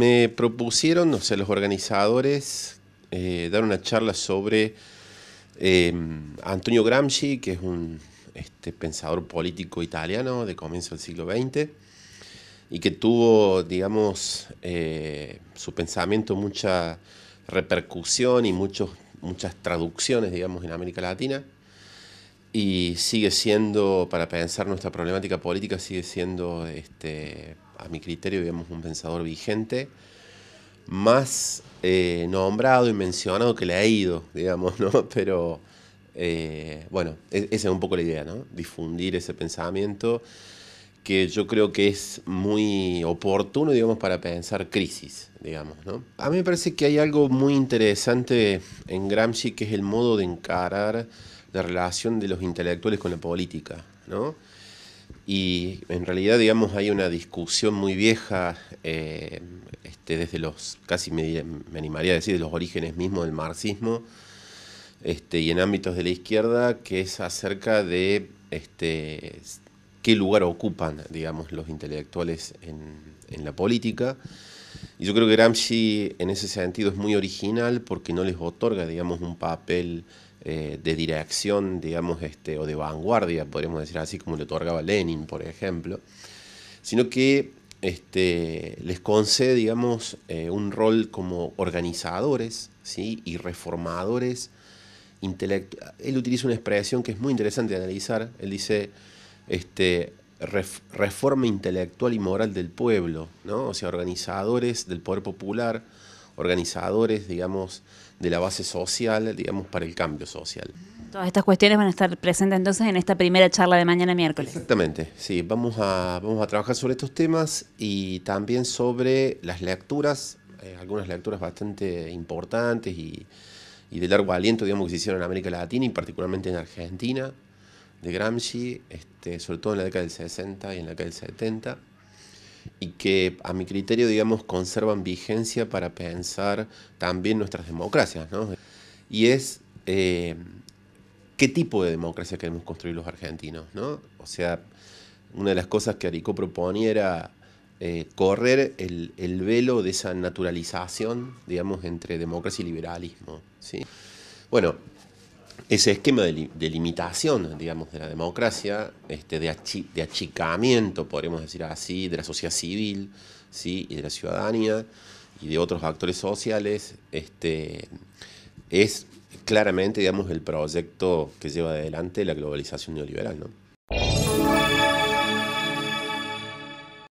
Me propusieron, los organizadores, eh, dar una charla sobre em, Antonio Gramsci, que es un este, pensador político italiano de comienzo del siglo XX y que tuvo, digamos, eh, su pensamiento mucha repercusión y muchos, muchas traducciones, digamos, en América Latina. Y sigue siendo, para pensar nuestra problemática política, sigue siendo este, a mi criterio, digamos, un pensador vigente, más eh, nombrado y mencionado que leído, digamos, ¿no? Pero eh, bueno, e-, esa es un poco la idea, ¿no? Difundir ese pensamiento que yo creo que es muy oportuno, digamos, para pensar crisis, digamos, ¿no? A mí me parece que hay algo muy interesante en Gramsci que es el modo de encarar la relación de los intelectuales con la política, ¿no? Y en realidad, digamos, hay una discusión muy vieja, eh, este, desde los, casi me, animaría a decir, de los orígenes mismos del marxismo, este, y en ámbitos de la izquierda, que es acerca de este, qué lugar ocupan, digamos, los intelectuales en, en la política. Y yo creo que Gramsci en ese sentido es muy original porque no les otorga, digamos, un papel eh, de dirección, digamos, este, o de vanguardia, podríamos decir así, como le otorgaba Lenin, por ejemplo, sino que este, les concede, digamos, eh, un rol como organizadores ¿sí? y reformadores intelectuales. Él utiliza una expresión que es muy interesante de analizar. Él dice, este, reforma intelectual y moral del pueblo, ¿no? o sea, organizadores del poder popular, organizadores, digamos, de la base social, digamos, para el cambio social. Todas estas cuestiones van a estar presentes entonces en esta primera charla de mañana miércoles. Exactamente, sí, vamos a, vamos a trabajar sobre estos temas y también sobre las lecturas, eh, algunas lecturas bastante importantes y, de largo aliento, digamos, que se hicieron en América Latina y particularmente en Argentina, de Gramsci, este, sobre todo en la década del 60 y en la década del 70 y que a mi criterio, digamos, conservan vigencia para pensar también nuestras democracias, ¿no? Y es eh, qué tipo de democracia queremos construir los argentinos, ¿no? O sea, una de las cosas que Arico proponía era eh, correr el, el, velo de esa naturalización, digamos, entre democracia y liberalismo, ¿sí? Bueno, ese esquema de, limitación, digamos, de la democracia, este, de, de, achicamiento, podríamos decir así, de la sociedad civil ¿sí? y de la ciudadanía y de otros actores sociales, este, es claramente, digamos, el proyecto que lleva adelante la globalización neoliberal, ¿no?